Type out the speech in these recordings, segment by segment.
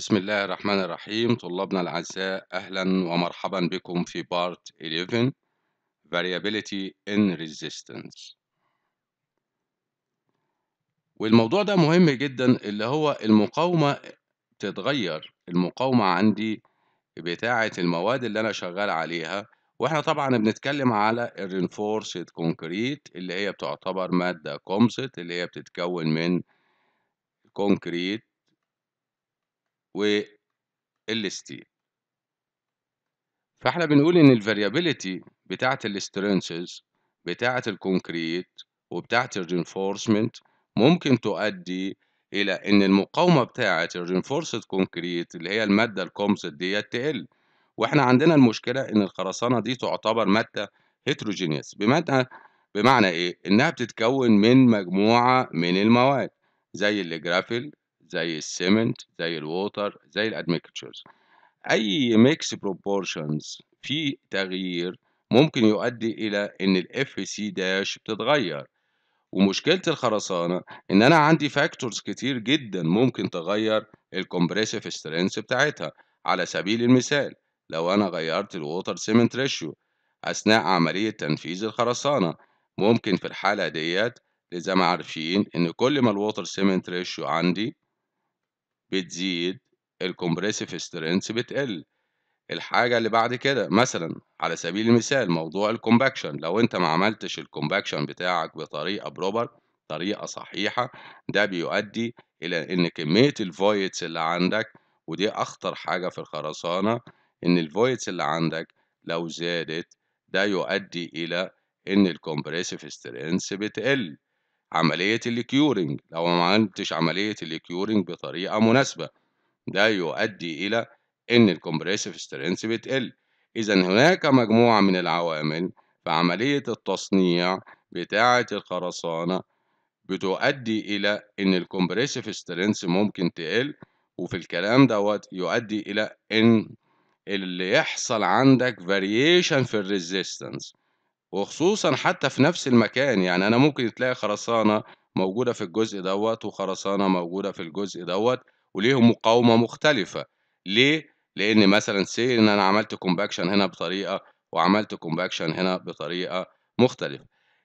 بسم الله الرحمن الرحيم طلابنا الأعزاء أهلا ومرحبا بكم في بارت 11 Variability in Resistance والموضوع ده مهم جدا اللي هو المقاومة تتغير المقاومة عندي بتاعة المواد اللي أنا شغال عليها واحنا طبعا بنتكلم على Reinforced Concrete اللي هي بتعتبر مادة كومسيت اللي هي بتتكون من كونكريت والستيل فاحنا بنقول ان الفاريابيليتي بتاعه الاسترنسز بتاعه الكونكريت وبتاعه الرينفورسمنت ممكن تؤدي الى ان المقاومه بتاعه الرينفورسد كونكريت اللي هي الماده الكومزيت ديت تقل واحنا عندنا المشكله ان الخرسانه دي تعتبر ماده هيتروجينيوس بمعنى بمعنى ايه انها بتتكون من مجموعه من المواد زي الجرافيل زي السيمنت زي الووتر زي الادميكتشرز اي ميكس بروبورشنز في تغيير ممكن يؤدي الى ان الاف سي داش بتتغير ومشكله الخرسانه ان انا عندي فاكتورز كتير جدا ممكن تغير الكومبريسيف سترينث بتاعتها على سبيل المثال لو انا غيرت الووتر سيمنت ريشيو اثناء عمليه تنفيذ الخرسانه ممكن في الحاله ديت زي ما عارفين ان كل ما الووتر سيمنت ريشيو عندي بتزيد الكومبريسيف سترينث بتقل الحاجه اللي بعد كده مثلا على سبيل المثال موضوع الكومباكشن لو انت ما عملتش الكومباكشن بتاعك بطريقه بروبر طريقه صحيحه ده بيؤدي الى ان كميه الفويتس اللي عندك ودي اخطر حاجه في الخرسانه ان الفويتس اللي عندك لو زادت ده يؤدي الى ان الكومبريسيف سترينث بتقل عملية الكيورينج لو ما عملتش عملية الكيورينج بطريقة مناسبة ده يؤدي إلى إن الكومبريسيف سترينث بتقل إذا هناك مجموعة من العوامل في عملية التصنيع بتاعة الخرسانة بتؤدي إلى إن الكومبريسيف سترينث ممكن تقل وفي الكلام دوت يؤدي إلى إن اللي يحصل عندك فاريشن في الريزيستنس وخصوصا حتى في نفس المكان يعني أنا ممكن تلاقي خرسانة موجودة في الجزء دوت وخرسانة موجودة في الجزء دوت وليهم مقاومة مختلفة، ليه؟ لإن مثلًا سي إن أنا عملت كومباكشن هنا بطريقة، وعملت كومباكشن هنا بطريقة مختلفة.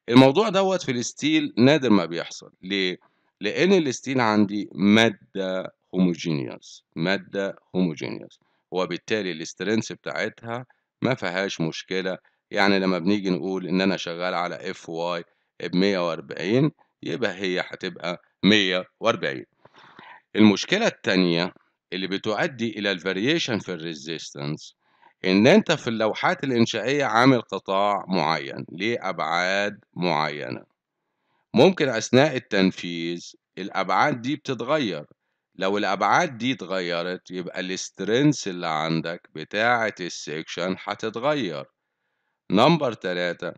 الموضوع دوت في الستيل نادر ما بيحصل، ليه؟ لإن الستيل عندي مادة هوموجينيوس مادة هوموجينيوس وبالتالي الstrength بتاعتها ما فيهاش مشكلة. يعني لما بنيجي نقول إن أنا شغال على اف واي بمية وأربعين يبقى هي هتبقى مية وأربعين المشكلة التانية اللي بتؤدي إلى الفاريشن في الريزيستنس إن أنت في اللوحات الإنشائية عامل قطاع معين ليه أبعاد معينة ممكن أثناء التنفيذ الأبعاد دي بتتغير لو الأبعاد دي اتغيرت يبقى السترينس اللي عندك بتاعة السكشن هتتغير نمبر 3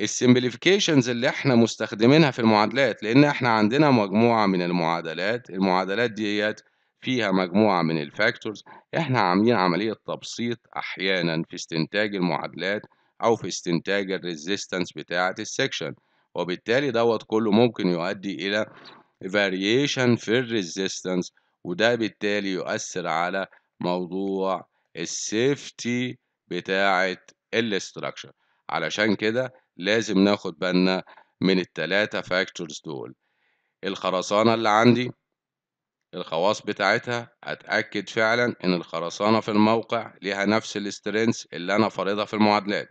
السيمبليفيكيشنز اللي احنا مستخدمينها في المعادلات لان احنا عندنا مجموعة من المعادلات المعادلات ديت فيها مجموعة من الفاكتورز احنا عاملين عملية تبسيط احيانا في استنتاج المعادلات او في استنتاج الريزيستنس بتاعة السكشن وبالتالي دوت كله ممكن يؤدي الى variation في الريزيستنس وده بالتالي يؤثر على موضوع السيفتي بتاعة الاستراكشر علشان كده لازم ناخد بالنا من التلاتة فاكتورز دول الخرسانة اللي عندي الخواص بتاعتها أتأكد فعلا إن الخرسانة في الموقع ليها نفس الاسترينس اللي أنا فارضها في المعادلات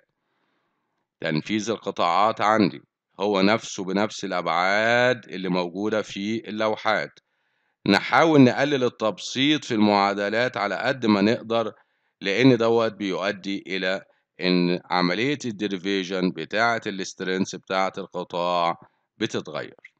تنفيذ القطاعات عندي هو نفسه بنفس الأبعاد اللي موجودة في اللوحات نحاول نقلل التبسيط في المعادلات على قد ما نقدر لأن دوت بيؤدي إلى ان عمليه الديريفيجن بتاعه الاسترنس بتاعه القطاع بتتغير